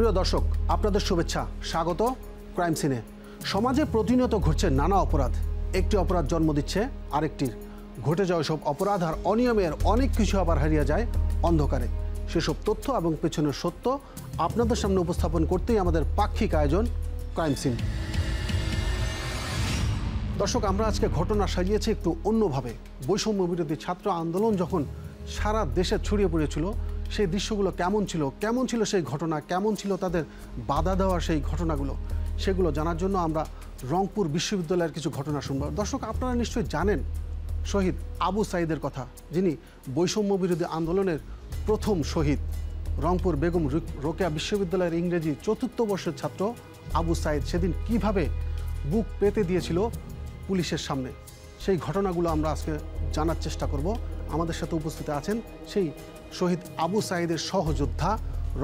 প্রিয় দর্শক আপনাদের শুভেচ্ছা স্বাগত ক্রাইম সিনে সমাজে প্রতিনিয়ত ঘটছে নানা অপরাধ একটি অপরাধ জন্ম দিচ্ছে আরেকটির ঘটে যাওয়া সব অপরাধ আর অনিয়মের অনেক কিছু আবার হারিয়ে যায় অন্ধকারে সেসব তথ্য এবং পেছনের সত্য আপনাদের সামনে উপস্থাপন করতেই আমাদের পাক্ষিক আয়োজন ক্রাইম সিন দর্শক আমরা আজকে ঘটনা সাজিয়েছি একটু অন্যভাবে বৈষম্য বিরোধী ছাত্র আন্দোলন যখন সারা দেশে ছড়িয়ে পড়েছিল সেই দৃশ্যগুলো কেমন ছিল কেমন ছিল সেই ঘটনা কেমন ছিল তাদের বাধা দেওয়ার সেই ঘটনাগুলো সেগুলো জানার জন্য আমরা রংপুর বিশ্ববিদ্যালয়ের কিছু ঘটনা শুনব দর্শক আপনারা নিশ্চয়ই জানেন শহীদ আবু সাইদের কথা যিনি বৈষম্য বিরোধী আন্দোলনের প্রথম শহীদ রংপুর বেগম রোকেয়া বিশ্ববিদ্যালয়ের ইংরেজি চতুর্থ বর্ষের ছাত্র আবু সাইদ সেদিন কিভাবে বুক পেতে দিয়েছিল পুলিশের সামনে সেই ঘটনাগুলো আমরা আজকে জানার চেষ্টা করব আমাদের সাথে উপস্থিত আছেন সেই শহীদ আবু সাইদের সহযোদ্ধা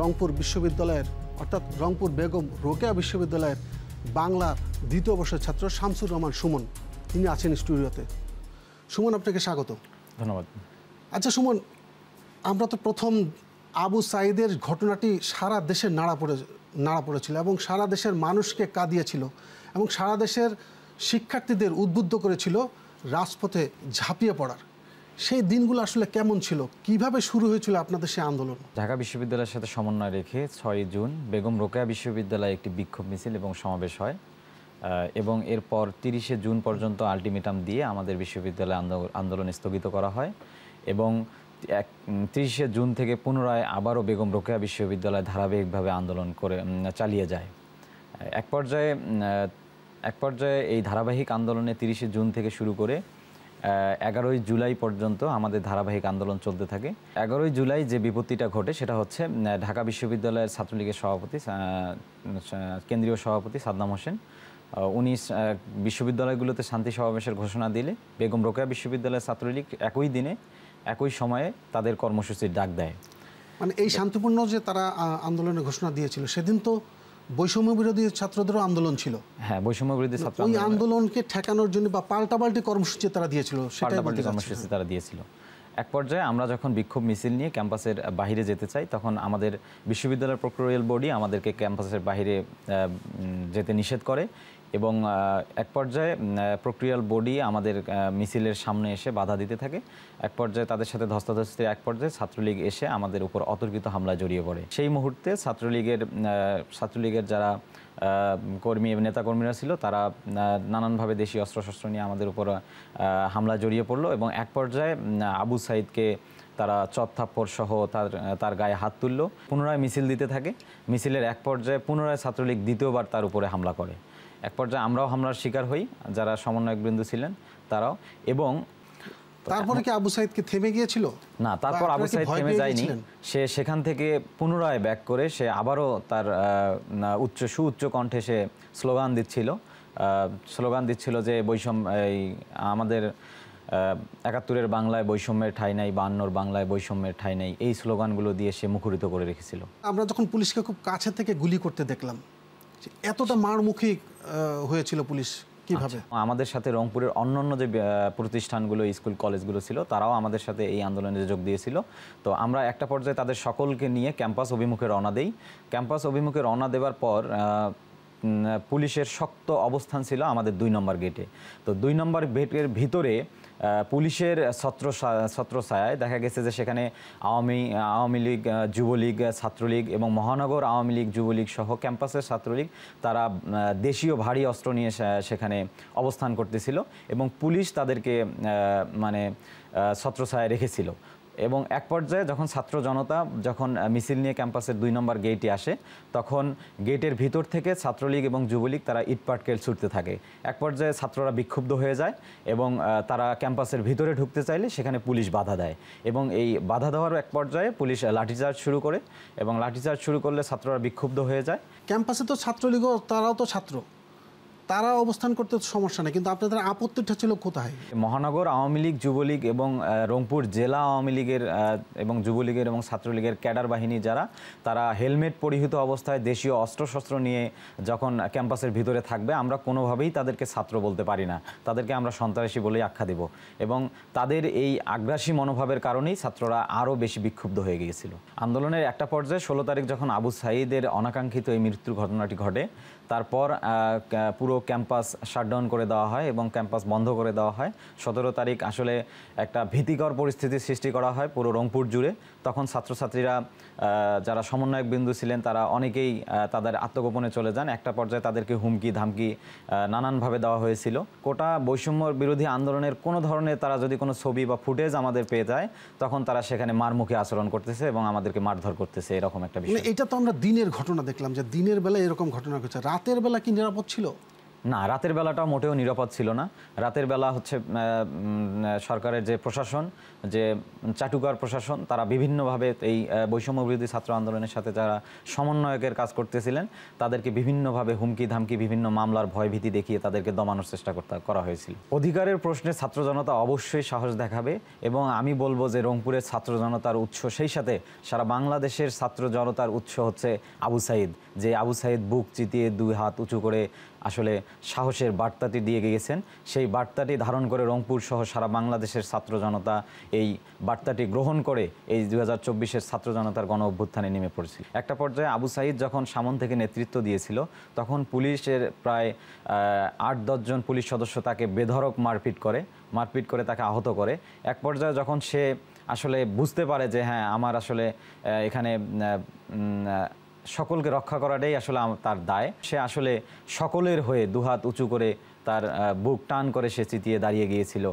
রংপুর বিশ্ববিদ্যালয়ের অর্থাৎ রংপুর বেগম রোকেয়া বিশ্ববিদ্যালয়ের বাংলা দ্বিতীয় বর্ষের ছাত্র শামসুর রহমান সুমন তিনি আছেন স্টুডিওতে সুমন আপনাকে স্বাগত ধন্যবাদ আচ্ছা সুমন আমরা তো প্রথম আবু সাইদের ঘটনাটি সারা দেশে নাড়া পড়ে নাড়া পড়েছিল এবং সারা দেশের মানুষকে কাঁদিয়েছিল এবং সারা দেশের শিক্ষার্থীদের উদ্বুদ্ধ করেছিল রাজপথে ঝাঁপিয়ে পড়ার সেই দিনগুলো আসলে কেমন ছিল কিভাবে শুরু হয়েছিল আপনাদের সেই আন্দোলন ঢাকা বিশ্ববিদ্যালয়ের সাথে সমন্বয় রেখে ছয় জুন বেগম রোকেয়া বিশ্ববিদ্যালয়ে একটি বিক্ষোভ মিছিল এবং সমাবেশ হয় এবং এরপর তিরিশে জুন পর্যন্ত আলটিমেটাম দিয়ে আমাদের বিশ্ববিদ্যালয়ে আন্দোলন স্থগিত করা হয় এবং এক তিরিশে জুন থেকে পুনরায় আবারও বেগম রোকেয়া বিশ্ববিদ্যালয় ধারাবাহিকভাবে আন্দোলন করে চালিয়ে যায় এক পর্যায়ে এক পর্যায়ে এই ধারাবাহিক আন্দোলনে তিরিশে জুন থেকে শুরু করে এগারোই জুলাই পর্যন্ত আমাদের ধারাবাহিক আন্দোলন চলতে থাকে এগারোই জুলাই যে বিপত্তিটা ঘটে সেটা হচ্ছে ঢাকা বিশ্ববিদ্যালয়ের ছাত্রলীগের সভাপতি কেন্দ্রীয় সভাপতি সাদ্দাম হোসেন উনি বিশ্ববিদ্যালয়গুলোতে শান্তি সমাবেশের ঘোষণা দিলে বেগম রোকেয়া বিশ্ববিদ্যালয়ের ছাত্রলীগ একই দিনে একই সময়ে তাদের কর্মসূচির ডাক দেয় মানে এই শান্তিপূর্ণ যে তারা আন্দোলনের ঘোষণা দিয়েছিল সেদিন তো বৈষম্য বিরোধী ছাত্রদেরও আন্দোলন ছিল হ্যাঁ বৈষম্য বিরোধী ছাত্র ওই আন্দোলনকে ঠেকানোর জন্য বা পাল্টাপাল্টি কর্মসূচি তারা দিয়েছিল পাল্টাপাল্টি কর্মসূচি তারা দিয়েছিল এক পর্যায়ে আমরা যখন বিক্ষোভ মিছিল নিয়ে ক্যাম্পাসের বাহিরে যেতে চাই তখন আমাদের বিশ্ববিদ্যালয়ের প্রক্রিয়াল বডি আমাদেরকে ক্যাম্পাসের বাহিরে যেতে নিষেধ করে এবং এক পর্যায়ে প্রক্রিয়াল বডি আমাদের মিছিলের সামনে এসে বাধা দিতে থাকে এক পর্যায়ে তাদের সাথে ধস্তাধস্তির এক পর্যায়ে ছাত্রলীগ এসে আমাদের উপর অতর্কিত হামলা জড়িয়ে পড়ে সেই মুহূর্তে ছাত্রলীগের ছাত্রলীগের যারা কর্মী এবং নেতাকর্মীরা ছিল তারা নানানভাবে দেশীয় অস্ত্রশস্ত্র নিয়ে আমাদের উপর হামলা জড়িয়ে পড়লো এবং এক পর্যায়ে আবু সাইদকে তারা চত্থাপ্পর সহ তার তার গায়ে হাত তুলল পুনরায় মিছিল দিতে থাকে মিছিলের এক পর্যায়ে পুনরায় ছাত্রলীগ দ্বিতীয়বার তার উপরে হামলা করে এক পর্যায়ে আমরাও হামলার শিকার হই যারা বৃন্দ ছিলেন তারাও এবং তারপরে কি আবু সাইদকে থেমে গিয়েছিল না তারপর আবু সাইদ থেমে যায়নি সে সেখান থেকে পুনরায় ব্যাক করে সে আবারও তার উচ্চ সুউচ্চ কণ্ঠে সে স্লোগান দিচ্ছিল স্লোগান দিচ্ছিল যে বৈষম্য এই আমাদের একাত্তরের বাংলায় বৈষম্যের ঠাই নাই বান্নর বাংলায় বৈষম্যের ঠাই নাই এই স্লোগানগুলো দিয়ে সে মুখরিত করে রেখেছিল আমরা যখন পুলিশকে খুব কাছে থেকে গুলি করতে দেখলাম এতটা মারমুখী হয়েছিল পুলিশ কিভাবে আচ্ছা। আমাদের সাথে রংপুরের অন্যান্য যে প্রতিষ্ঠানগুলো স্কুল কলেজগুলো ছিল তারাও আমাদের সাথে এই আন্দোলনে যোগ দিয়েছিল তো আমরা একটা পর্যায়ে তাদের সকলকে নিয়ে ক্যাম্পাস অভিমুখে রওনা দেই ক্যাম্পাস অভিমুখে রওনা দেওয়ার পর পুলিশের শক্ত অবস্থান ছিল আমাদের দুই নম্বর গেটে তো দুই নম্বর গেটের ভিতরে পুলিশের ছত্র ছত্রছায়ায় দেখা গেছে যে সেখানে আওয়ামী আওয়ামী লীগ যুবলীগ ছাত্রলীগ এবং মহানগর আওয়ামী লীগ যুবলীগ সহ ক্যাম্পাসের ছাত্রলীগ তারা দেশীয় ভারী অস্ত্র নিয়ে সেখানে অবস্থান করতেছিল এবং পুলিশ তাদেরকে মানে ছত্রছায়ায় রেখেছিল এবং এক পর্যায়ে যখন ছাত্র জনতা যখন মিছিল নিয়ে ক্যাম্পাসের দুই নম্বর গেটে আসে তখন গেটের ভিতর থেকে ছাত্রলীগ এবং যুবলীগ তারা ইটপাটকেল ছুটতে থাকে এক পর্যায়ে ছাত্ররা বিক্ষুব্ধ হয়ে যায় এবং তারা ক্যাম্পাসের ভিতরে ঢুকতে চাইলে সেখানে পুলিশ বাধা দেয় এবং এই বাধা দেওয়ার এক পর্যায়ে পুলিশ লাঠিচার্জ শুরু করে এবং লাঠিচার্জ শুরু করলে ছাত্ররা বিক্ষুব্ধ হয়ে যায় ক্যাম্পাসে তো ছাত্রলীগও তারাও তো ছাত্র তারা অবস্থান করতে সমস্যা নেই কিন্তু আপনাদের আপত্তিটা ছিল কোথায় মহানগর আওয়ামী লীগ যুবলীগ এবং রংপুর জেলা আওয়ামী লীগের এবং যুবলীগের এবং ছাত্রলীগের ক্যাডার বাহিনী যারা তারা হেলমেট পরিহিত অবস্থায় দেশীয় অস্ত্রশস্ত্র নিয়ে যখন ক্যাম্পাসের ভিতরে থাকবে আমরা কোনোভাবেই তাদেরকে ছাত্র বলতে পারি না তাদেরকে আমরা সন্ত্রাসী বলেই আখ্যা দেব এবং তাদের এই আগ্রাসী মনোভাবের কারণেই ছাত্ররা আরও বেশি বিক্ষুব্ধ হয়ে গিয়েছিল আন্দোলনের একটা পর্যায়ে ষোলো তারিখ যখন আবু সাঈদের অনাকাঙ্ক্ষিত এই মৃত্যুর ঘটনাটি ঘটে তারপর পুরো ক্যাম্পাস শাটডাউন করে দেওয়া হয় এবং ক্যাম্পাস বন্ধ করে দেওয়া হয় সতেরো তারিখ আসলে একটা ভীতিকর পরিস্থিতির সৃষ্টি করা হয় পুরো রংপুর জুড়ে তখন ছাত্রছাত্রীরা যারা সমন্বয়ক বিন্দু ছিলেন তারা অনেকেই তাদের আত্মগোপনে চলে যান একটা পর্যায়ে তাদেরকে হুমকি ধামকি নানানভাবে দেওয়া হয়েছিল কোটা বৈষম্য বিরোধী আন্দোলনের কোনো ধরনের তারা যদি কোনো ছবি বা ফুটেজ আমাদের পেয়ে যায় তখন তারা সেখানে মারমুখে আচরণ করতেছে এবং আমাদেরকে মারধর করতেছে এরকম একটা মানে বিষয় এটা তো আমরা দিনের ঘটনা দেখলাম যে দিনের বেলা এরকম ঘটনা ঘটছে রাতের বেলা কি নিরাপদ ছিল না রাতের বেলাটা মোটেও নিরাপদ ছিল না রাতের বেলা হচ্ছে সরকারের যে প্রশাসন যে চাটুকার প্রশাসন তারা বিভিন্নভাবে এই বৈষম্য বিরোধী ছাত্র আন্দোলনের সাথে যারা সমন্বয়কের কাজ করতেছিলেন তাদেরকে বিভিন্নভাবে হুমকি ধামকি বিভিন্ন মামলার ভয়ভীতি দেখিয়ে তাদেরকে দমানোর চেষ্টা করতে করা হয়েছিল অধিকারের প্রশ্নে ছাত্র জনতা অবশ্যই সাহস দেখাবে এবং আমি বলবো যে রংপুরের ছাত্র জনতার উৎস সেই সাথে সারা বাংলাদেশের ছাত্র জনতার উৎস হচ্ছে আবু সাইদ যে আবু সাইদ বুক চিতিয়ে দুই হাত উঁচু করে আসলে সাহসের বার্তাটি দিয়ে গিয়েছেন সেই বার্তাটি ধারণ করে রংপুর সহ সারা বাংলাদেশের ছাত্র জনতা এই বার্তাটি গ্রহণ করে এই দু হাজার চব্বিশের ছাত্র জনতার গণ অভ্যুত্থানে নেমে পড়েছিল একটা পর্যায়ে আবু সাইদ যখন সামন থেকে নেতৃত্ব দিয়েছিল তখন পুলিশের প্রায় আট দশজন পুলিশ সদস্য তাকে বেধরক মারপিট করে মারপিট করে তাকে আহত করে এক পর্যায়ে যখন সে আসলে বুঝতে পারে যে হ্যাঁ আমার আসলে এখানে সকলকে রক্ষা করাটাই আসলে তার দায় সে আসলে সকলের হয়ে দুহাত উঁচু করে তার বুক টান করে সে চিতিয়ে দাঁড়িয়ে গিয়েছিল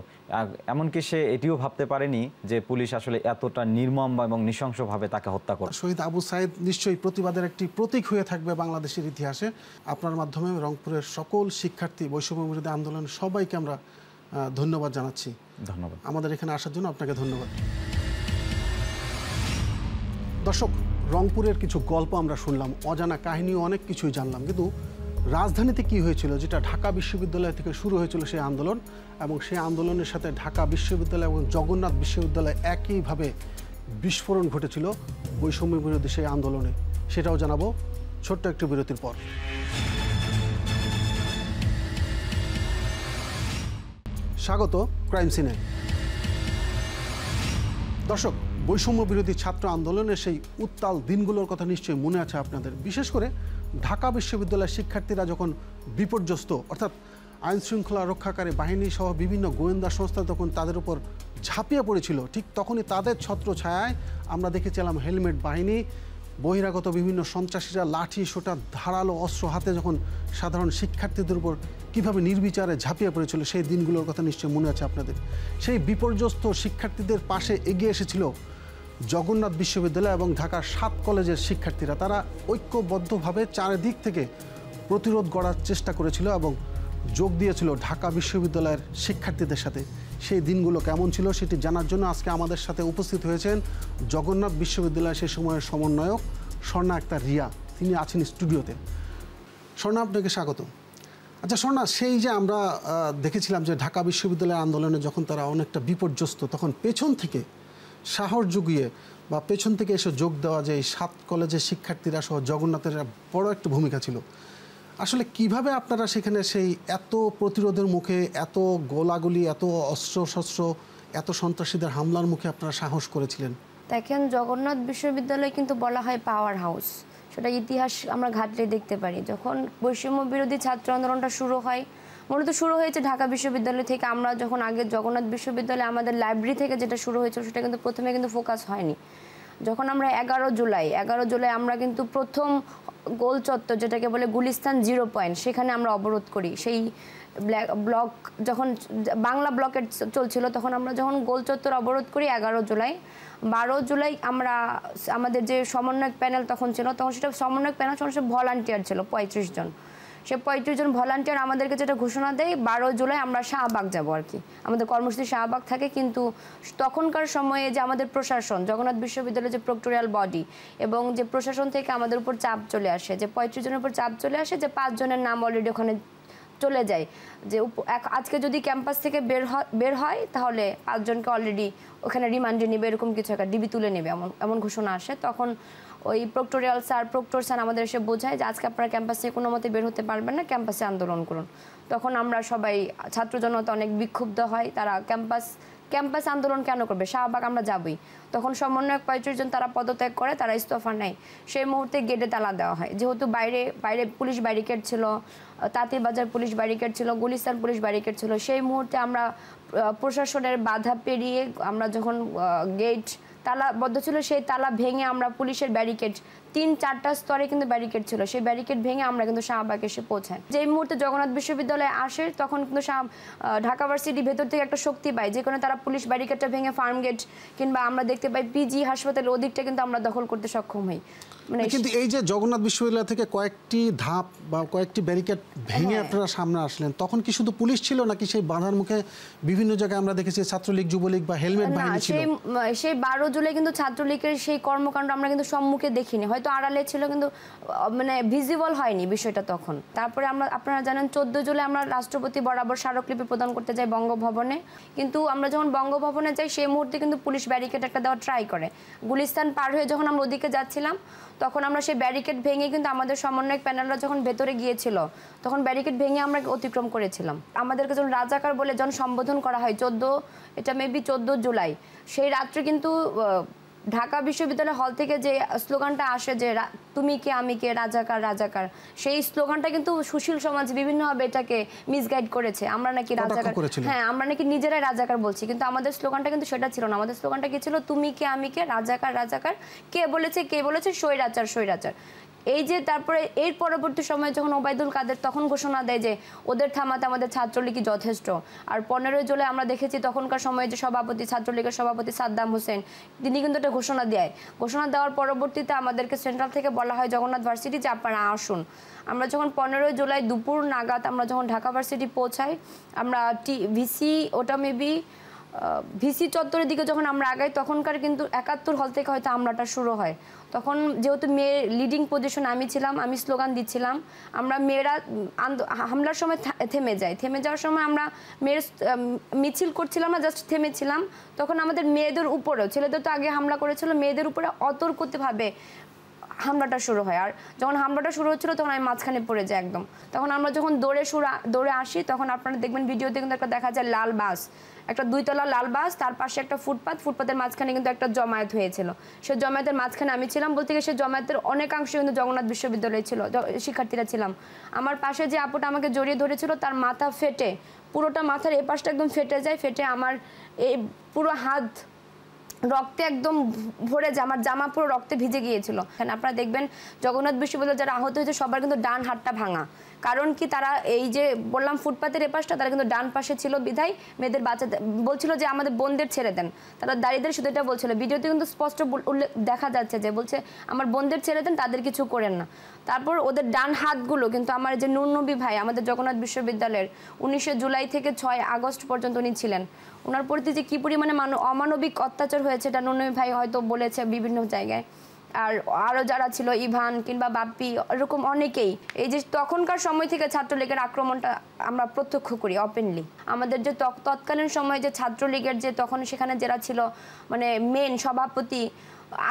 এমনকি সে এটিও ভাবতে পারেনি যে পুলিশ আসলে এতটা নির্মম এবং নৃশংসভাবে তাকে হত্যা করে শহীদ আবু সাইদ নিশ্চয়ই প্রতিবাদের একটি প্রতীক হয়ে থাকবে বাংলাদেশের ইতিহাসে আপনার মাধ্যমে রংপুরের সকল শিক্ষার্থী বৈষম্য বিরোধী আন্দোলন সবাইকে আমরা ধন্যবাদ জানাচ্ছি ধন্যবাদ আমাদের এখানে আসার জন্য আপনাকে ধন্যবাদ দর্শক রংপুরের কিছু গল্প আমরা শুনলাম অজানা কাহিনী অনেক কিছুই জানলাম কিন্তু রাজধানীতে কি হয়েছিল যেটা ঢাকা বিশ্ববিদ্যালয় থেকে শুরু হয়েছিল সেই আন্দোলন এবং সেই আন্দোলনের সাথে ঢাকা বিশ্ববিদ্যালয় এবং জগন্নাথ বিশ্ববিদ্যালয় একইভাবে বিস্ফোরণ ঘটেছিল বৈষম্য বিরোধী সেই আন্দোলনে সেটাও জানাবো ছোট্ট একটু বিরতির পর স্বাগত ক্রাইম সিনে দর্শক বৈষম্য বিরোধী ছাত্র আন্দোলনের সেই উত্তাল দিনগুলোর কথা নিশ্চয়ই মনে আছে আপনাদের বিশেষ করে ঢাকা বিশ্ববিদ্যালয়ের শিক্ষার্থীরা যখন বিপর্যস্ত অর্থাৎ আইন শৃঙ্খলা রক্ষাকারী বাহিনী সহ বিভিন্ন গোয়েন্দা সংস্থা তখন তাদের উপর ঝাঁপিয়ে পড়েছিল ঠিক তখনই তাদের ছত্র ছায় আমরা দেখেছিলাম হেলমেট বাহিনী বহিরাগত বিভিন্ন সন্ত্রাসীরা লাঠি সোটা ধারালো অস্ত্র হাতে যখন সাধারণ শিক্ষার্থীদের উপর কীভাবে নির্বিচারে ঝাঁপিয়ে পড়েছিল সেই দিনগুলোর কথা নিশ্চয়ই মনে আছে আপনাদের সেই বিপর্যস্ত শিক্ষার্থীদের পাশে এগিয়ে এসেছিল জগন্নাথ বিশ্ববিদ্যালয় এবং ঢাকার সাত কলেজের শিক্ষার্থীরা তারা ঐক্যবদ্ধভাবে চারিদিক থেকে প্রতিরোধ গড়ার চেষ্টা করেছিল এবং যোগ দিয়েছিল ঢাকা বিশ্ববিদ্যালয়ের শিক্ষার্থীদের সাথে সেই দিনগুলো কেমন ছিল সেটি জানার জন্য আজকে আমাদের সাথে উপস্থিত হয়েছেন জগন্নাথ বিশ্ববিদ্যালয়ের সেই সময়ের সমন্বয়ক স্বর্ণা আক্তার রিয়া তিনি আছেন স্টুডিওতে স্বর্ণা আপনাকে স্বাগত আচ্ছা স্বর্ণা সেই যে আমরা দেখেছিলাম যে ঢাকা বিশ্ববিদ্যালয়ের আন্দোলনে যখন তারা অনেকটা বিপর্যস্ত তখন পেছন থেকে সাহস যুগিয়ে বা পেছন থেকে এসে যোগ দেওয়া যে এই সাত কলেজের শিক্ষার্থীরা সহ জগন্নাথের বড় একটা ভূমিকা ছিল আসলে কিভাবে আপনারা সেখানে সেই এত প্রতিরোধের মুখে এত গোলাগুলি এত শস্ত্র এত সন্ত্রাসীদের হামলার মুখে আপনারা সাহস করেছিলেন দেখেন জগন্নাথ বিশ্ববিদ্যালয় কিন্তু বলা হয় পাওয়ার হাউস সেটা ইতিহাস আমরা ঘাটলে দেখতে পারি যখন বৈষম্য বিরোধী ছাত্র আন্দোলনটা শুরু হয় মূলত শুরু হয়েছে ঢাকা বিশ্ববিদ্যালয় থেকে আমরা যখন আগে জগন্নাথ বিশ্ববিদ্যালয়ে আমাদের লাইব্রেরি থেকে যেটা শুরু হয়েছিল সেটা কিন্তু প্রথমে কিন্তু ফোকাস হয়নি যখন আমরা এগারো জুলাই এগারো জুলাই আমরা কিন্তু প্রথম গোল চত্বর যেটাকে বলে গুলিস্তান জিরো পয়েন্ট সেখানে আমরা অবরোধ করি সেই ব্ল্যাক ব্লক যখন বাংলা ব্লকের চলছিল তখন আমরা যখন গোল চত্বর অবরোধ করি এগারো জুলাই বারো জুলাই আমরা আমাদের যে সমন্বয়ক প্যানেল তখন ছিল তখন সেটা সমন্বয়ক প্যানেল তখন ভলান্টিয়ার ছিল পঁয়ত্রিশ জন সে পঁয়ত্রিশ জন ভলান্টিয়ার আমাদেরকে যেটা ঘোষণা দেয় বারো জুলাই আমরা শাহবাগ যাব আর কি আমাদের কর্মসূচি শাহবাগ থাকে কিন্তু তখনকার সময়ে যে আমাদের প্রশাসন জগন্নাথ বিশ্ববিদ্যালয়ের যে প্রক্টোরিয়াল বডি এবং যে প্রশাসন থেকে আমাদের উপর চাপ চলে আসে যে পঁয়ত্রিশ জনের উপর চাপ চলে আসে যে পাঁচজনের নাম অলরেডি ওখানে চলে যায় যে আজকে যদি ক্যাম্পাস থেকে বের হয় বের হয় তাহলে পাঁচজনকে অলরেডি ওখানে রিমান্ডে নেবে এরকম কিছু একটা ডিবি তুলে নেবে এমন এমন ঘোষণা আসে তখন ওই প্রক্টোরিয়াল স্যার প্রক্টর স্যার আমাদের এসে বোঝায় যে আজকে আপনারা ক্যাম্পাসে কোনো মতে বের হতে পারবেন না ক্যাম্পাসে আন্দোলন করুন তখন আমরা সবাই ছাত্র জনতা অনেক বিক্ষুব্ধ হয় তারা ক্যাম্পাস ক্যাম্পাস আন্দোলন কেন করবে শাহবাগ আমরা যাবই তখন সমন্বয়ক পঁয়ত্রিশ জন তারা পদত্যাগ করে তারা ইস্তফা নেয় সেই মুহূর্তে গেটে তালা দেওয়া হয় যেহেতু বাইরে বাইরে পুলিশ ব্যারিকেড ছিল তাঁতিবাজার পুলিশ ব্যারিকেড ছিল গুলিস্তান পুলিশ ব্যারিকেড ছিল সেই মুহূর্তে আমরা প্রশাসনের বাধা পেরিয়ে আমরা যখন গেট তালাবদ্ধ ছিল সেই তালা ভেঙে আমরা পুলিশের ব্যারিকেড তিন চারটা স্তরে কিন্তু ব্যারিকেড ছিল সেই ব্যারিকেড ভেঙে আমরা কিন্তু শাহবাগ এসে পৌঁছাই যেই মুহূর্তে জগন্নাথ বিশ্ববিদ্যালয়ে আসে তখন কিন্তু শাহ ঢাকা ভার্সিটির ভেতর থেকে একটা শক্তি পায় যে কোনো তারা পুলিশ ব্যারিকেডটা ভেঙে ফার্ম গেট কিংবা আমরা দেখতে পাই পিজি হাসপাতালের ওদিকটা কিন্তু আমরা দখল করতে সক্ষম হই মানে কিন্তু এই যে জগন্নাথ বিশ্ববিদ্যালয় থেকে কয়েকটি ধাপ বা কয়েকটি ব্যারিকেড ভেঙে হ্যাঁ। আপনারা সামনে আসলেন তখন কি শুধু পুলিশ ছিল নাকি সেই বাধার মুখে বিভিন্ন জায়গায় আমরা দেখেছি ছাত্রলীগ যুবলীগ বা হেলমেট বাহিনী ছিল সেই বারো জুলাই কিন্তু ছাত্রলীগের সেই কর্মকাণ্ড আমরা কিন্তু সম্মুখে দেখিনি হয়তো আড়ালে ছিল কিন্তু মানে ভিজিবল হয়নি বিষয়টা তখন তারপরে আমরা আপনারা জানেন চোদ্দ জুলাই আমরা রাষ্ট্রপতি বরাবর স্মারকলিপি প্রদান করতে যাই বঙ্গভবনে কিন্তু আমরা যখন বঙ্গভবনে যাই সেই মুহূর্তে কিন্তু পুলিশ ব্যারিকেড একটা দেওয়া ট্রাই করে গুলিস্তান পার হয়ে যখন আমরা ওদিকে যাচ্ছিলাম তখন আমরা সেই ব্যারিকেড ভেঙে কিন্তু আমাদের সমন্বয়ক প্যানেলরা যখন ভেতরে গিয়েছিল তখন ব্যারিকেড ভেঙে আমরা অতিক্রম করেছিলাম আমাদেরকে যখন রাজাকার বলে যখন সম্বোধন করা হয় চোদ্দ এটা মেবি চোদ্দ জুলাই সেই রাত্রে কিন্তু ঢাকা বিশ্ববিদ্যালয় হল থেকে যে স্লোগানটা আসে যে তুমি কে আমি কে রাজাকার রাজাকার সেই স্লোগানটা কিন্তু সুশীল সমাজ বিভিন্নভাবে এটাকে মিসগাইড করেছে আমরা নাকি রাজাকার হ্যাঁ আমরা নাকি নিজেরাই রাজাকার বলছি কিন্তু আমাদের স্লোগানটা কিন্তু সেটা ছিল না আমাদের স্লোগানটা কি ছিল তুমি কে আমি কে রাজাকার রাজাকার কে বলেছে কে বলেছে স্বৈরাচার সৈরাচার এই যে তারপরে এর পরবর্তী সময়ে যখন ওবায়দুল কাদের তখন ঘোষণা দেয় যে ওদের থামাতে আমাদের ছাত্রলীগই যথেষ্ট আর পনেরোই জুলাই আমরা দেখেছি তখনকার সময়ে যে সভাপতি ছাত্রলীগের সভাপতি সাদ্দাম হোসেন তিনি কিন্তু একটা ঘোষণা দেয় ঘোষণা দেওয়ার পরবর্তীতে আমাদেরকে সেন্ট্রাল থেকে বলা হয় জগন্নাথ ভার্সিটি যে আপনারা আসুন আমরা যখন পনেরোই জুলাই দুপুর নাগাদ আমরা যখন ঢাকা ভার্সিটি পৌঁছাই আমরা টি ভিসি ওটা মেবি ভিসি চত্বরের দিকে যখন আমরা আগাই তখনকার কিন্তু একাত্তর হল থেকে হয়তো আমরাটা শুরু হয় তখন যেহেতু মেয়ে লিডিং পজিশন আমি ছিলাম আমি স্লোগান দিচ্ছিলাম আমরা মেয়েরা হামলার সময় থেমে যায় থেমে যাওয়ার সময় আমরা মেয়ের মিছিল করছিলাম না জাস্ট থেমেছিলাম তখন আমাদের মেয়েদের উপরেও ছেলেদের তো আগে হামলা করেছিল মেয়েদের উপরে অতর্কতভাবে হামলাটা শুরু হয় আর যখন হামলাটা শুরু হচ্ছিলো তখন আমি মাঝখানে পড়ে যাই একদম তখন আমরা যখন দৌড়ে শুরু দৌড়ে আসি তখন আপনারা দেখবেন ভিডিওতে কিন্তু একটা দেখা যায় লাল বাস একটা দুইতলা লাল বাস তার পাশে একটা ফুটপাথ ফুটপাতের মাঝখানে কিন্তু একটা জমায়েত হয়েছিল সে জমায়েতের মাঝখানে আমি ছিলাম বলতে গেলে সে জমায়েতের অনেকাংশ কিন্তু জগন্নাথ বিশ্ববিদ্যালয়ে ছিল শিক্ষার্থীরা ছিলাম আমার পাশে যে আপুটা আমাকে জড়িয়ে ধরেছিল তার মাথা ফেটে পুরোটা মাথার এ পাশটা একদম ফেটে যায় ফেটে আমার এই পুরো হাত রক্তে একদম ভরে আমার জামা পুরো রক্তে ভিজে গিয়েছিল আপনারা দেখবেন জগন্নাথ বিশ্ববিদ্যালয় যারা আহত হয়েছে সবার কিন্তু ডান হাতটা ভাঙা কারণ কি তারা এই যে বললাম ফুটপাতের এপাশটা তারা কিন্তু ডান পাশে ছিল বিধায় মেয়েদের বাচ্চাদের বলছিল যে আমাদের বোনদের ছেড়ে দেন তারা দাঁড়িয়েদের শুধু এটা বলছিল ভিডিওতে কিন্তু স্পষ্ট উল্লেখ দেখা যাচ্ছে যে বলছে আমার বোনদের ছেড়ে দেন তাদের কিছু করেন না তারপর ওদের ডান হাতগুলো কিন্তু আমার যে নুনবি ভাই আমাদের জগন্নাথ বিশ্ববিদ্যালয়ের উনিশে জুলাই থেকে ছয় আগস্ট পর্যন্ত উনি ছিলেন ওনার প্রতি যে কী পরিমাণে অমানবিক অত্যাচার হয়েছে এটা নুনমি ভাই হয়তো বলেছে বিভিন্ন জায়গায় আর আরও যারা ছিল ইভান কিংবা বাপ্পি এরকম অনেকেই এই যে তখনকার সময় থেকে ছাত্রলীগের আক্রমণটা আমরা প্রত্যক্ষ করি অপেনলি আমাদের যে তৎকালীন সময়ে যে ছাত্রলীগের যে তখন সেখানে যারা ছিল মানে মেন সভাপতি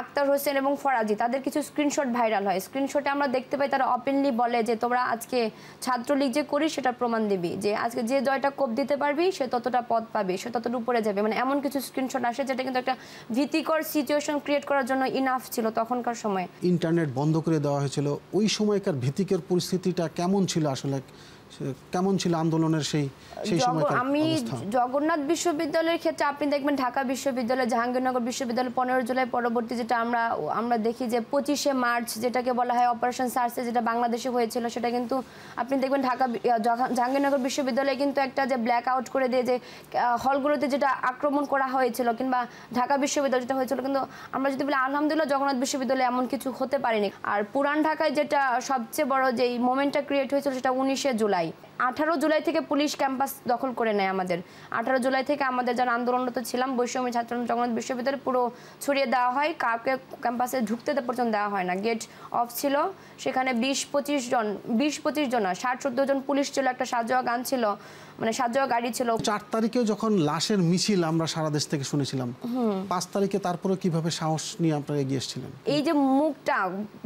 আক্তার হোসেন এবং ফরাজি তাদের কিছু স্ক্রিনশট ভাইরাল হয় স্ক্রিনশটে আমরা দেখতে পাই তারা অপেনলি বলে যে তোমরা আজকে ছাত্রলীগ যে করি সেটা প্রমাণ দিবি যে আজকে যে জয়টা কোপ দিতে পারবি সে ততটা পদ পাবে সে ততটা উপরে যাবে মানে এমন কিছু স্ক্রিনশট আসে যেটা কিন্তু একটা ভীতিকর সিচুয়েশন ক্রিয়েট করার জন্য ইনাফ ছিল তখনকার সময় ইন্টারনেট বন্ধ করে দেওয়া হয়েছিল ওই সময়কার ভীতিকর পরিস্থিতিটা কেমন ছিল আসলে কেমন ছিল আন্দোলনের সেই সেই সময় আমি জগন্নাথ বিশ্ববিদ্যালয়ের ক্ষেত্রে আপনি দেখবেন ঢাকা বিশ্ববিদ্যালয় জাহাঙ্গীরনগর বিশ্ববিদ্যালয় পনেরো জুলাই পরবর্তী যেটা আমরা আমরা দেখি যে পঁচিশে মার্চ যেটাকে বলা হয় অপারেশন সার্সে যেটা বাংলাদেশে হয়েছিল সেটা কিন্তু আপনি দেখবেন ঢাকা জাহাঙ্গীরনগর বিশ্ববিদ্যালয়ে কিন্তু একটা যে ব্ল্যাক আউট করে দিয়ে যে হলগুলোতে যেটা আক্রমণ করা হয়েছিল কিংবা ঢাকা বিশ্ববিদ্যালয় যেটা হয়েছিল কিন্তু আমরা যদি বলি আলহামদুলিল্লাহ জগন্নাথ বিশ্ববিদ্যালয়ে এমন কিছু হতে পারেনি আর পুরান ঢাকায় যেটা সবচেয়ে বড় যেই মোমেন্টটা ক্রিয়েট হয়েছিল সেটা উনিশে জুলাই জুলাই আঠারো জুলাই থেকে পুলিশ ক্যাম্পাস দখল করে নেয় আমাদের আঠারো জুলাই থেকে আমাদের যারা আন্দোলনরত ছিলাম বৈষম্য ছাত্র জগন্নাথ বিশ্ববিদ্যালয় পুরো ছড়িয়ে দেওয়া হয় কাউকে ক্যাম্পাসে ঢুকতে পর্যন্ত দেওয়া হয় না গেট অফ ছিল সেখানে বিশ পঁচিশ জন বিশ পঁচিশ জন ষাট চোদ্দ জন পুলিশ ছিল একটা সাজোয়া গান ছিল মানে সাজাও গাড়ি ছিল চার তারিখে যখন লাশের মিছিল আমরা সারা দেশ থেকে শুনেছিলাম পাঁচ তারিখে তারপরে কিভাবে সাহস নিয়ে আপনারা এগিয়ে এসেছিলেন এই যে মুখটা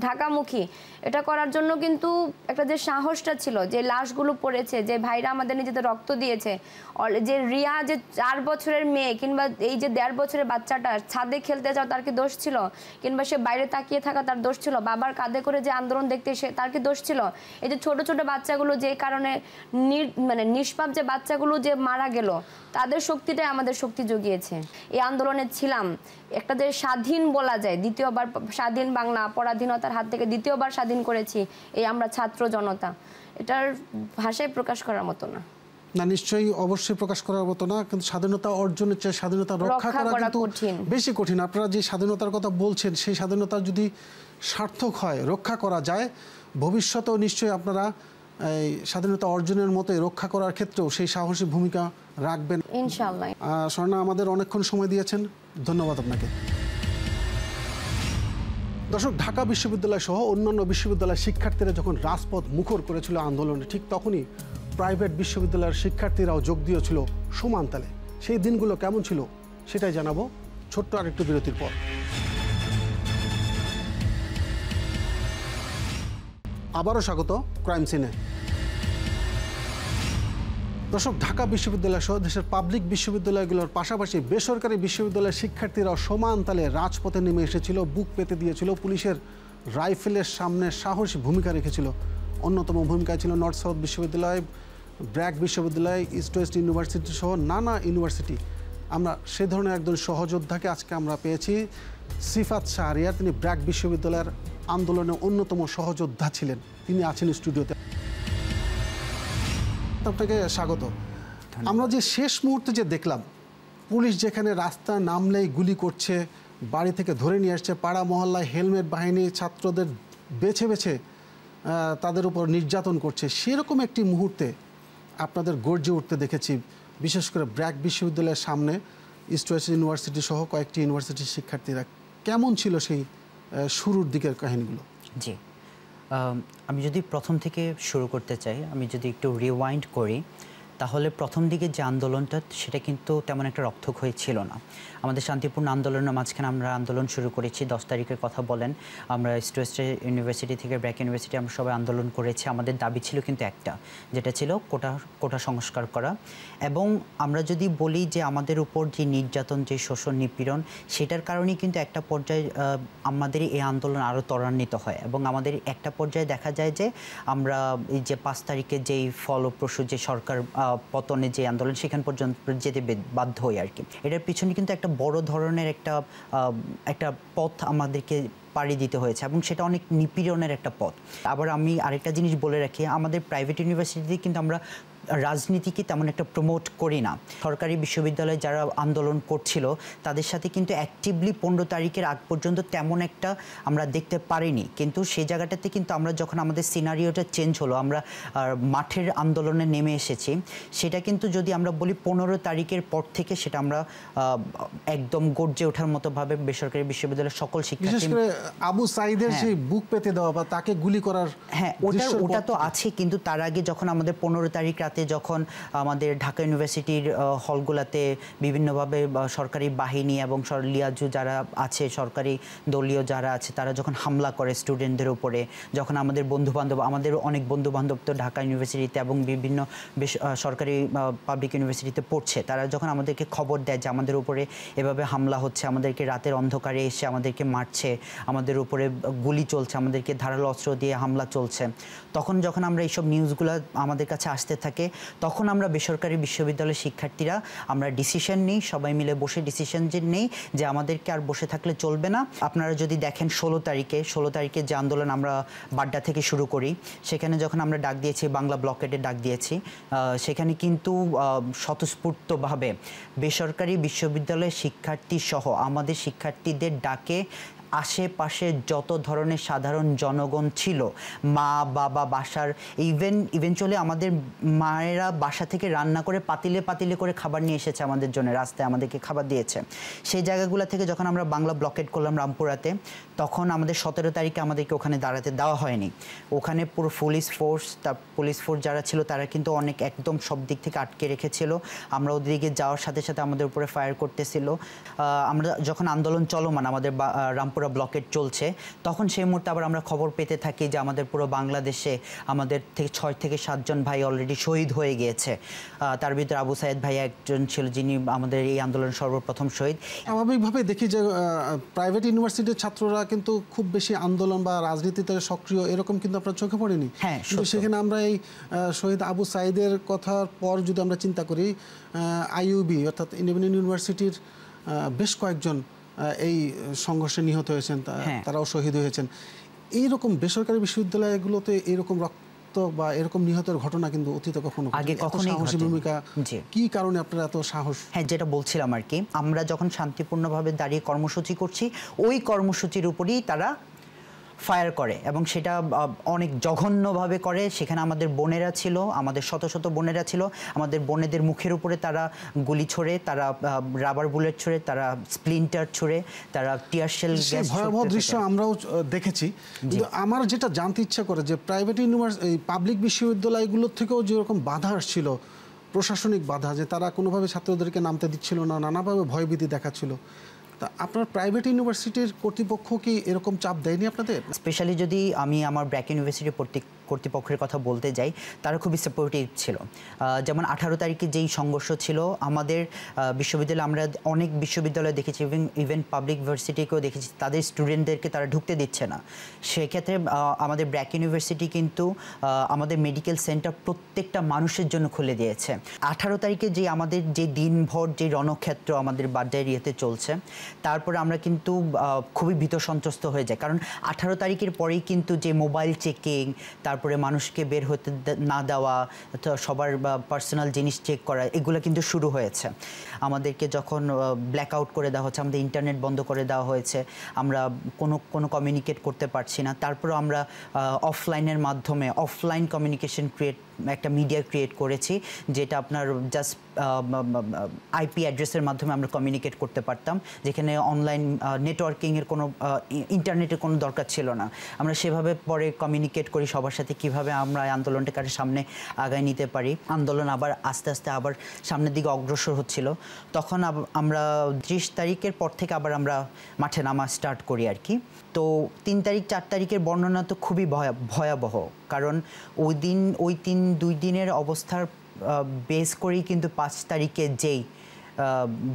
ঢাকামুখী এটা করার জন্য কিন্তু একটা যে সাহসটা ছিল যে লাশগুলো পড়েছে যে ভাইরা আমাদের নিজেদের রক্ত দিয়েছে যে রিয়া যে চার বছরের মেয়ে কিংবা এই যে দেড় বছরের বাচ্চাটা ছাদে খেলতে যাওয়া তার কি দোষ ছিল কিংবা সে বাইরে তাকিয়ে থাকা তার দোষ ছিল বাবার কাঁধে করে যে আন্দোলন দেখতে সে তার কি দোষ ছিল এই যে ছোট ছোট বাচ্চাগুলো যে কারণে মানে নিষ্পাপ যে বাচ্চাগুলো যে মারা গেল তাদের শক্তিটাই আমাদের শক্তি জুগিয়েছে এই আন্দোলনে ছিলাম একটা যে স্বাধীন বলা যায় দ্বিতীয়বার স্বাধীন বাংলা পরাধীনতার হাত থেকে দ্বিতীয়বার স্বাধীন করেছি এই আমরা ছাত্র জনতা এটার ভাষায় প্রকাশ করার মতো না না নিশ্চয়ই অবশ্যই প্রকাশ করার মতো না কিন্তু স্বাধীনতা অর্জনের চেয়ে স্বাধীনতা রক্ষা করা কিন্তু বেশি কঠিন আপনারা যে স্বাধীনতার কথা বলছেন সেই স্বাধীনতা যদি সার্থক হয় রক্ষা করা যায় ভবিষ্যতেও নিশ্চয়ই আপনারা এই স্বাধীনতা অর্জনের মতো রক্ষা করার ক্ষেত্রেও সেই সাহসী ভূমিকা রাখবেন ইনশাল্লাহ স্বর্ণা আমাদের অনেকক্ষণ সময় দিয়েছেন ধন্যবাদ আপনাকে দর্শক ঢাকা বিশ্ববিদ্যালয় সহ অন্যান্য বিশ্ববিদ্যালয়ের শিক্ষার্থীরা যখন রাজপথ মুখর করেছিল আন্দোলনে ঠিক তখনই প্রাইভেট বিশ্ববিদ্যালয়ের শিক্ষার্থীরাও যোগ দিয়েছিল সমান তালে সেই দিনগুলো কেমন ছিল সেটাই জানাবো ছোট্ট আরেকটু বিরতির পর আবারও স্বাগত ক্রাইম সিনে দর্শক ঢাকা বিশ্ববিদ্যালয় সহ দেশের পাবলিক বিশ্ববিদ্যালয়গুলোর পাশাপাশি বেসরকারি বিশ্ববিদ্যালয়ের শিক্ষার্থীরা সমান তালে রাজপথে নেমে এসেছিল বুক পেতে দিয়েছিল পুলিশের রাইফেলের সামনে সাহসী ভূমিকা রেখেছিল অন্যতম ভূমিকায় ছিল নর্থ সাউথ বিশ্ববিদ্যালয় ব্র্যাক বিশ্ববিদ্যালয় ইস্ট ওয়েস্ট ইউনিভার্সিটি সহ নানা ইউনিভার্সিটি আমরা সে ধরনের একজন সহযোদ্ধাকে আজকে আমরা পেয়েছি সিফাত শাহরিয়ার তিনি ব্র্যাক বিশ্ববিদ্যালয়ের আন্দোলনে অন্যতম সহযোদ্ধা ছিলেন তিনি আছেন স্টুডিওতে আপনাকে স্বাগত আমরা যে শেষ মুহূর্তে যে দেখলাম পুলিশ যেখানে রাস্তা নামলেই গুলি করছে বাড়ি থেকে ধরে নিয়ে আসছে পাড়া মহল্লায় হেলমেট বাহিনী ছাত্রদের বেছে বেছে তাদের উপর নির্যাতন করছে সেরকম একটি মুহূর্তে আপনাদের গর্জে উঠতে দেখেছি বিশেষ করে ব্র্যাক বিশ্ববিদ্যালয়ের সামনে ইস্ট ওয়েস্ট ইউনিভার্সিটি সহ কয়েকটি ইউনিভার্সিটির শিক্ষার্থীরা কেমন ছিল সেই শুরুর দিকের কাহিনীগুলো জি আমি যদি প্রথম থেকে শুরু করতে চাই আমি যদি একটু রিওয়াইন্ড করি তাহলে প্রথম দিকে যে আন্দোলনটা সেটা কিন্তু তেমন একটা রক্তক ছিল না আমাদের শান্তিপূর্ণ আন্দোলনের মাঝখানে আমরা আন্দোলন শুরু করেছি দশ তারিখের কথা বলেন আমরা স্টোয়েস্ট ইউনিভার্সিটি থেকে ব্র্যাক ইউনিভার্সিটি আমরা সবাই আন্দোলন করেছি আমাদের দাবি ছিল কিন্তু একটা যেটা ছিল কোটা কোটা সংস্কার করা এবং আমরা যদি বলি যে আমাদের উপর যে নির্যাতন যে শোষণ নিপীড়ন সেটার কারণেই কিন্তু একটা পর্যায়ে আমাদের এই আন্দোলন আরও ত্বরান্বিত হয় এবং আমাদের একটা পর্যায়ে দেখা যায় যে আমরা এই যে পাঁচ তারিখে যেই ফলপ্রসূ যে সরকার পতনে যে আন্দোলন সেখান পর্যন্ত যেতে বাধ্য হই আর কি এটার পিছনে কিন্তু একটা বড় ধরনের একটা একটা পথ আমাদেরকে পাড়ি দিতে হয়েছে এবং সেটা অনেক নিপীড়নের একটা পথ আবার আমি আরেকটা জিনিস বলে রাখি আমাদের প্রাইভেট ইউনিভার্সিটিতে কিন্তু আমরা রাজনীতিকে তেমন একটা প্রমোট করি না সরকারি বিশ্ববিদ্যালয়ে যারা আন্দোলন করছিল তাদের সাথে কিন্তু অ্যাক্টিভলি পনেরো তারিখের আগ পর্যন্ত তেমন একটা আমরা দেখতে পারিনি কিন্তু সেই জায়গাটাতে কিন্তু আমরা যখন আমাদের সিনারিওটা চেঞ্জ হলো আমরা মাঠের আন্দোলনে নেমে এসেছি সেটা কিন্তু যদি আমরা বলি পনেরো তারিখের পর থেকে সেটা আমরা একদম গর্জে ওঠার মতো ভাবে বেসরকারি বিশ্ববিদ্যালয়ের সকল শিক্ষার্থী আবু সাইদের হ্যাঁ। সেই বুক পেতে দেওয়া বা তাকে গুলি করার হ্যাঁ ওটা ওটা তো আছে কিন্তু তার আগে যখন আমাদের পনেরো তারিখ রাত রাতে যখন আমাদের ঢাকা ইউনিভার্সিটির হলগুলোতে বিভিন্নভাবে সরকারি বাহিনী এবং লিয়াজু যারা আছে সরকারি দলীয় যারা আছে তারা যখন হামলা করে স্টুডেন্টদের উপরে যখন আমাদের বন্ধুবান্ধব আমাদের অনেক বন্ধুবান্ধব তো ঢাকা ইউনিভার্সিটিতে এবং বিভিন্ন সরকারি পাবলিক ইউনিভার্সিটিতে পড়ছে তারা যখন আমাদেরকে খবর দেয় যে আমাদের উপরে এভাবে হামলা হচ্ছে আমাদেরকে রাতের অন্ধকারে এসে আমাদেরকে মারছে আমাদের উপরে গুলি চলছে আমাদেরকে ধারালো অস্ত্র দিয়ে হামলা চলছে তখন যখন আমরা এইসব নিউজগুলো আমাদের কাছে আসতে থাকে তখন আমরা বেসরকারি বিশ্ববিদ্যালয়ের শিক্ষার্থীরা আমরা ডিসিশন নিই সবাই মিলে বসে ডিসিশন যে নেই যে আমাদেরকে আর বসে থাকলে চলবে না আপনারা যদি দেখেন ষোলো তারিখে ষোলো তারিখে যে আন্দোলন আমরা বাড্ডা থেকে শুরু করি সেখানে যখন আমরা ডাক দিয়েছি বাংলা ব্লকেটে ডাক দিয়েছি সেখানে কিন্তু স্বতঃস্ফূর্তভাবে বেসরকারি বিশ্ববিদ্যালয়ের শিক্ষার্থী সহ আমাদের শিক্ষার্থীদের ডাকে আশেপাশে যত ধরনের সাধারণ জনগণ ছিল মা বাবা বাসার ইভেন ইভেনচুয়ালি আমাদের মায়েরা বাসা থেকে রান্না করে পাতিলে পাতিলে করে খাবার নিয়ে এসেছে আমাদের জন্য রাস্তায় আমাদেরকে খাবার দিয়েছে সেই জায়গাগুলো থেকে যখন আমরা বাংলা ব্লকেট করলাম রামপুরাতে তখন আমাদের সতেরো তারিখে আমাদেরকে ওখানে দাঁড়াতে দেওয়া হয়নি ওখানে পুরো পুলিশ ফোর্স তার পুলিশ ফোর্স যারা ছিল তারা কিন্তু অনেক একদম সব দিক থেকে আটকে রেখেছিল আমরা ওদিকে যাওয়ার সাথে সাথে আমাদের উপরে ফায়ার করতেছিল আমরা যখন আন্দোলন চলমান আমাদের রামপুর পুরো ব্লকেট চলছে তখন সেই মুহূর্তে আবার আমরা খবর পেতে থাকি যে আমাদের পুরো বাংলাদেশে আমাদের থেকে ছয় থেকে সাতজন ভাই অলরেডি শহীদ হয়ে গিয়েছে তার ভিতরে আবু সাইদ ভাই একজন ছিল যিনি আমাদের এই আন্দোলন সর্বপ্রথম শহীদ স্বাভাবিকভাবে দেখি যে প্রাইভেট ইউনিভার্সিটির ছাত্ররা কিন্তু খুব বেশি আন্দোলন বা রাজনীতিতে সক্রিয় এরকম কিন্তু আপনার চোখে পড়েনি হ্যাঁ সেখানে আমরা এই শহীদ আবু সাইদের কথার পর যদি আমরা চিন্তা করি আইইউবি অর্থাৎ ইন্ডিপেন্ডেন্ট ইউনিভার্সিটির বেশ কয়েকজন এই সংঘর্ষে নিহত হয়েছেন হ্যাঁ। তারাও শহীদ হয়েছেন এইরকম বেসরকারি বিশ্ববিদ্যালয়গুলোতে এরকম রক্ত বা এরকম নিহতের ঘটনা কিন্তু অতীতে কখনো আগে কখনো সাহসী ভূমিকা কি কারণে আপনারা এত সাহস হ্যাঁ যেটা বলছিলাম আর কি আমরা যখন শান্তিপূর্ণভাবে দাঁড়িয়ে কর্মসূচি করছি ওই কর্মসূচির উপরেই তারা ফায়ার করে এবং সেটা অনেক জঘন্যভাবে করে সেখানে আমাদের বোনেরা ছিল আমাদের শত শত বোনেরা ছিল আমাদের বোনেদের মুখের উপরে তারা গুলি ছড়ে তারা রাবার বুলেট ছড়ে তারা স্প্লিন্টার ছড়ে তারা টিয়ারশেল ভয়াবহ দৃশ্য আমরাও দেখেছি আমার যেটা জানতে ইচ্ছা করে যে প্রাইভেট ইউনিভার্সিটি পাবলিক বিশ্ববিদ্যালয়গুলোর থেকেও যেরকম বাধা আসছিল প্রশাসনিক বাধা যে তারা কোনোভাবে ছাত্রদেরকে নামতে দিচ্ছিল না নানাভাবে ভয়ভীতি দেখাচ্ছিল তা আপনার প্রাইভেট ইউনিভার্সিটির কর্তৃপক্ষ কি এরকম চাপ দেয়নি আপনাদের স্পেশালি যদি আমি আমার ব্র্যাক ইউনিভার্সিটির প্রত্যেক কর্তৃপক্ষের কথা বলতে যাই তারা খুবই সাপোর্টিভ ছিল যেমন আঠারো তারিখে যেই সংঘর্ষ ছিল আমাদের বিশ্ববিদ্যালয় আমরা অনেক বিশ্ববিদ্যালয় দেখেছি ইভেন ইভেন পাবলিক ইউনিভার্সিটিকেও দেখেছি তাদের স্টুডেন্টদেরকে তারা ঢুকতে দিচ্ছে না সেক্ষেত্রে আমাদের ব্র্যাক ইউনিভার্সিটি কিন্তু আমাদের মেডিকেল সেন্টার প্রত্যেকটা মানুষের জন্য খুলে দিয়েছে আঠারো তারিখে যে আমাদের যে দিনভর যে রণক্ষেত্র আমাদের বাড্ডা ইয়েতে চলছে তারপর আমরা কিন্তু খুবই ভীত সন্ত্রস্ত হয়ে যায় কারণ আঠারো তারিখের পরেই কিন্তু যে মোবাইল চেকিং তার তারপরে মানুষকে বের হতে না দেওয়া সবার পার্সোনাল জিনিস চেক করা এগুলো কিন্তু শুরু হয়েছে আমাদেরকে যখন ব্ল্যাক আউট করে দেওয়া হচ্ছে আমাদের ইন্টারনেট বন্ধ করে দেওয়া হয়েছে আমরা কোনো কোনো কমিউনিকেট করতে পারছি না তারপর আমরা অফলাইনের মাধ্যমে অফলাইন কমিউনিকেশন ক্রিয়েট একটা মিডিয়া ক্রিয়েট করেছি যেটা আপনার জাস্ট আইপি অ্যাড্রেসের মাধ্যমে আমরা কমিউনিকেট করতে পারতাম যেখানে অনলাইন নেটওয়ার্কিংয়ের কোনো ইন্টারনেটের কোনো দরকার ছিল না আমরা সেভাবে পরে কমিউনিকেট করি সবার সাথে কিভাবে আমরা আন্দোলনটাকে সামনে আগায় নিতে পারি আন্দোলন আবার আস্তে আস্তে আবার সামনের দিকে অগ্রসর হচ্ছিল তখন আমরা ত্রিশ তারিখের পর থেকে আবার আমরা মাঠে নামা স্টার্ট করি আর কি তো তিন তারিখ চার তারিখের বর্ণনা তো খুবই ভয়াবহ কারণ ওই দিন ওই তিন দুই দিনের অবস্থার বেস করেই কিন্তু পাঁচ তারিখে যেই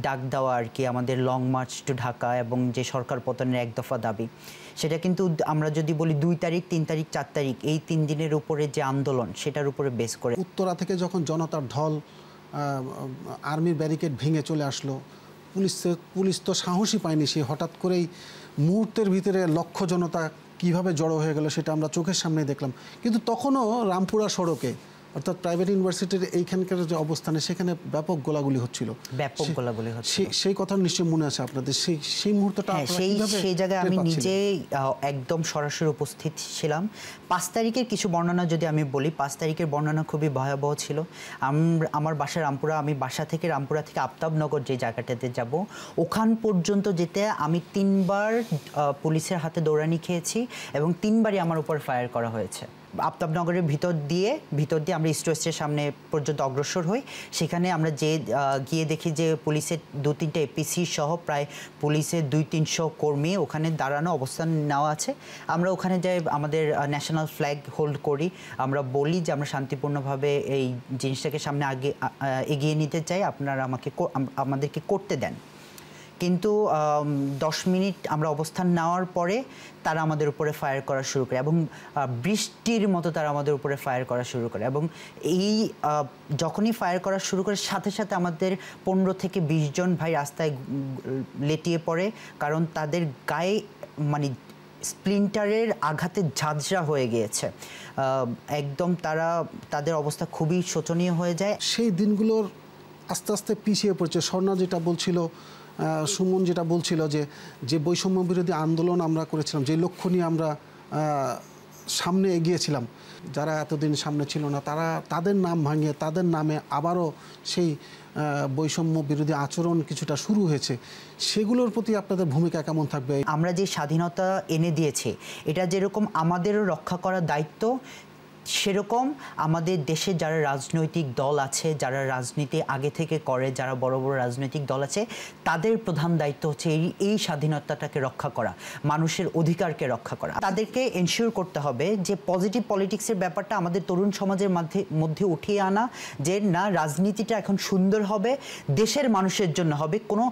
ডাক দেওয়া আর কি আমাদের লং মার্চ টু ঢাকা এবং যে সরকার পতনের এক দফা দাবি সেটা কিন্তু আমরা যদি বলি দুই তারিখ তিন তারিখ চার তারিখ এই তিন দিনের উপরে যে আন্দোলন সেটার উপরে বেস করে উত্তরা থেকে যখন জনতার ঢল আর্মির ব্যারিকেড ভেঙে চলে আসলো পুলিশ পুলিশ তো সাহসই পায়নি সে হঠাৎ করেই মুহূর্তের ভিতরে লক্ষ জনতা কিভাবে জড়ো হয়ে গেল সেটা আমরা চোখের সামনে দেখলাম কিন্তু তখনও রামপুরা সড়কে অর্থাৎ প্রাইভেট ইউনিভার্সিটির এইখানকার যে অবস্থানে সেখানে ব্যাপক গোলাগুলি হচ্ছিল ব্যাপক গোলাগুলি হচ্ছে সেই কথা নিশ্চয়ই মনে আছে আপনাদের সেই সেই মুহূর্তটা হ্যাঁ, সেই সেই জায়গায় আমি নিজে একদম সরাসরি উপস্থিত ছিলাম পাঁচ তারিখের কিছু বর্ণনা যদি আমি বলি পাঁচ তারিখের বর্ণনা খুবই ভয়াবহ ছিল আমার বাসা রামপুরা আমি বাসা থেকে রামপুরা থেকে আফতাবনগর যে জায়গাটাতে যাব ওখান পর্যন্ত যেতে আমি তিনবার পুলিশের হাতে দৌড়ানি খেয়েছি এবং তিনবারই আমার উপর ফায়ার করা হয়েছে আফতাবনগরের ভিতর দিয়ে ভিতর দিয়ে আমরা স্টোরেজের সামনে পর্যন্ত অগ্রসর হই সেখানে আমরা যে গিয়ে দেখি যে পুলিশের দু তিনটা এপিসি সহ প্রায় পুলিশের দুই তিনশো কর্মী ওখানে দাঁড়ানো অবস্থান নেওয়া আছে আমরা ওখানে যাই আমাদের ন্যাশনাল ফ্ল্যাগ হোল্ড করি আমরা বলি যে আমরা শান্তিপূর্ণভাবে এই জিনিসটাকে সামনে আগে এগিয়ে নিতে চাই আপনারা আমাকে আমাদেরকে করতে দেন কিন্তু দশ মিনিট আমরা অবস্থান নেওয়ার পরে তারা আমাদের উপরে ফায়ার করা শুরু করে এবং বৃষ্টির মতো তারা আমাদের উপরে ফায়ার করা শুরু করে এবং এই যখনই ফায়ার করা শুরু করে সাথে সাথে আমাদের পনেরো থেকে বিশ জন ভাই রাস্তায় লেটিয়ে পড়ে কারণ তাদের গায়ে মানে স্প্লিন্টারের আঘাতে ঝাঁঝরা হয়ে গিয়েছে একদম তারা তাদের অবস্থা খুবই শোচনীয় হয়ে যায় সেই দিনগুলোর আস্তে আস্তে পিছিয়ে পড়ছে স্বর্ণা যেটা বলছিল সুমন যেটা বলছিল যে যে বৈষম্য বিরোধী আন্দোলন আমরা করেছিলাম যে লক্ষ্য নিয়ে আমরা সামনে এগিয়েছিলাম যারা এতদিন সামনে ছিল না তারা তাদের নাম ভাঙিয়ে তাদের নামে আবারও সেই বৈষম্য বিরোধী আচরণ কিছুটা শুরু হয়েছে সেগুলোর প্রতি আপনাদের ভূমিকা কেমন থাকবে আমরা যে স্বাধীনতা এনে দিয়েছে এটা যেরকম আমাদেরও রক্ষা করার দায়িত্ব সেরকম আমাদের দেশে যারা রাজনৈতিক দল আছে যারা রাজনীতি আগে থেকে করে যারা বড় বড় রাজনৈতিক দল আছে তাদের প্রধান দায়িত্ব হচ্ছে এই এই স্বাধীনতাটাকে রক্ষা করা মানুষের অধিকারকে রক্ষা করা তাদেরকে এনশিওর করতে হবে যে পজিটিভ পলিটিক্সের ব্যাপারটা আমাদের তরুণ সমাজের মধ্যে মধ্যে উঠিয়ে আনা যে না রাজনীতিটা এখন সুন্দর হবে দেশের মানুষের জন্য হবে কোনো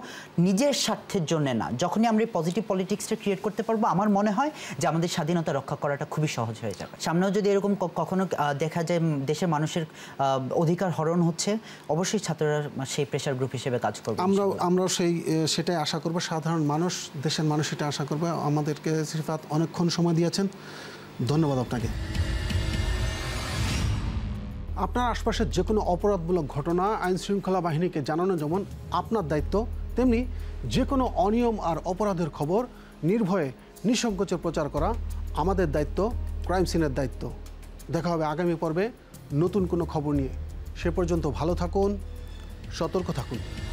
নিজের স্বার্থের জন্য না যখনই আমরা এই পজিটিভ পলিটিক্সটা ক্রিয়েট করতে পারবো আমার মনে হয় যে আমাদের স্বাধীনতা রক্ষা করাটা খুবই সহজ হয়ে যাবে সামনেও যদি এরকম কখনো দেখা যায় দেশের মানুষের অধিকার হরণ হচ্ছে অবশ্যই ছাত্ররা সেই প্রেশার গ্রুপ হিসেবে কাজ করবে আমরা আমরা সেই সেটাই আশা করব সাধারণ মানুষ দেশের মানুষ সেটা আশা করবে আমাদেরকে শ্রীফাত অনেকক্ষণ সময় দিয়েছেন ধন্যবাদ আপনাকে আপনার আশপাশের যে কোনো অপরাধমূলক ঘটনা আইন শৃঙ্খলা বাহিনীকে জানানো যেমন আপনার দায়িত্ব তেমনি যে কোনো অনিয়ম আর অপরাধের খবর নির্ভয়ে নিঃসংকোচে প্রচার করা আমাদের দায়িত্ব ক্রাইম সিনের দায়িত্ব দেখা হবে আগামী পর্বে নতুন কোনো খবর নিয়ে সে পর্যন্ত ভালো থাকুন সতর্ক থাকুন